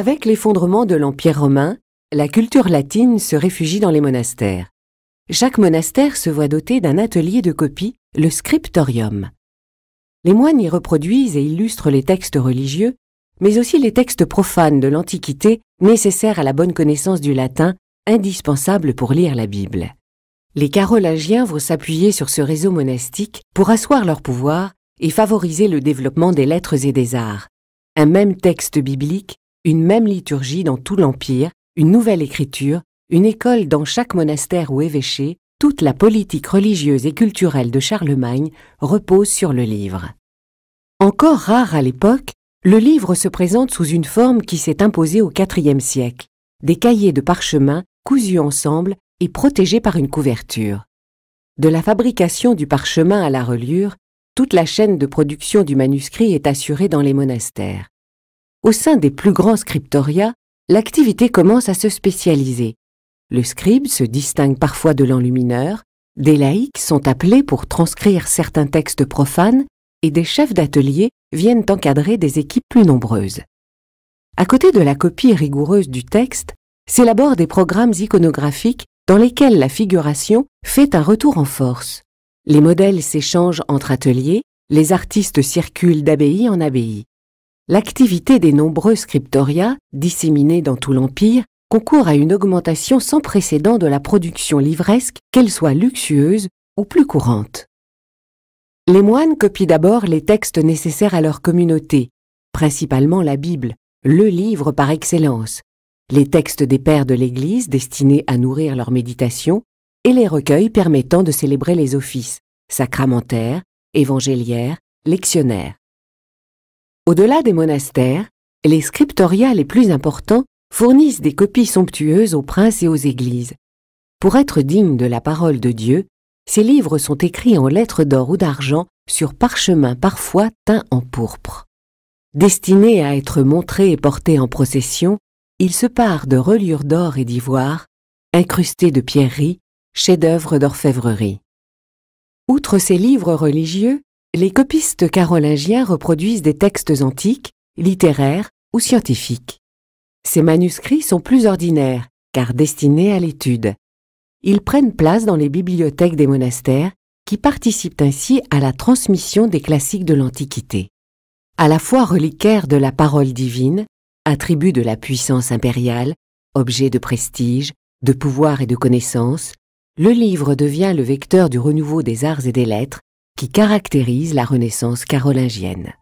Avec l'effondrement de l'Empire romain, la culture latine se réfugie dans les monastères. Chaque monastère se voit doté d'un atelier de copie, le scriptorium. Les moines y reproduisent et illustrent les textes religieux, mais aussi les textes profanes de l'Antiquité nécessaires à la bonne connaissance du latin, indispensable pour lire la Bible. Les Carolingiens vont s'appuyer sur ce réseau monastique pour asseoir leur pouvoir et favoriser le développement des lettres et des arts. Un même texte biblique, une même liturgie dans tout l'Empire, une nouvelle écriture, une école dans chaque monastère ou évêché, toute la politique religieuse et culturelle de Charlemagne repose sur le livre. Encore rare à l'époque, le livre se présente sous une forme qui s'est imposée au IVe siècle, des cahiers de parchemin cousus ensemble et protégé par une couverture. De la fabrication du parchemin à la reliure, toute la chaîne de production du manuscrit est assurée dans les monastères. Au sein des plus grands scriptoria, l'activité commence à se spécialiser. Le scribe se distingue parfois de l'enlumineur, des laïcs sont appelés pour transcrire certains textes profanes et des chefs d'atelier viennent encadrer des équipes plus nombreuses. À côté de la copie rigoureuse du texte, s'élaborent des programmes iconographiques dans lesquels la figuration fait un retour en force. Les modèles s'échangent entre ateliers, les artistes circulent d'abbaye en abbaye. L'activité des nombreux scriptoria, disséminés dans tout l'Empire, concourt à une augmentation sans précédent de la production livresque, qu'elle soit luxueuse ou plus courante. Les moines copient d'abord les textes nécessaires à leur communauté, principalement la Bible, le livre par excellence, les textes des pères de l'Église destinés à nourrir leur méditation et les recueils permettant de célébrer les offices sacramentaires, évangéliaires, lectionnaires. Au-delà des monastères, les scriptoria les plus importants fournissent des copies somptueuses aux princes et aux églises. Pour être dignes de la parole de Dieu, ces livres sont écrits en lettres d'or ou d'argent sur parchemin parfois teint en pourpre. Destinés à être montrés et portés en procession, il se part de reliures d'or et d'ivoire, incrustées de pierreries, chefs-d'œuvre d'orfèvrerie. Outre ces livres religieux, les copistes carolingiens reproduisent des textes antiques, littéraires ou scientifiques. Ces manuscrits sont plus ordinaires, car destinés à l'étude. Ils prennent place dans les bibliothèques des monastères, qui participent ainsi à la transmission des classiques de l'Antiquité. À la fois reliquaires de la parole divine, attribut de la puissance impériale, objet de prestige, de pouvoir et de connaissance, le livre devient le vecteur du renouveau des arts et des lettres qui caractérise la Renaissance carolingienne.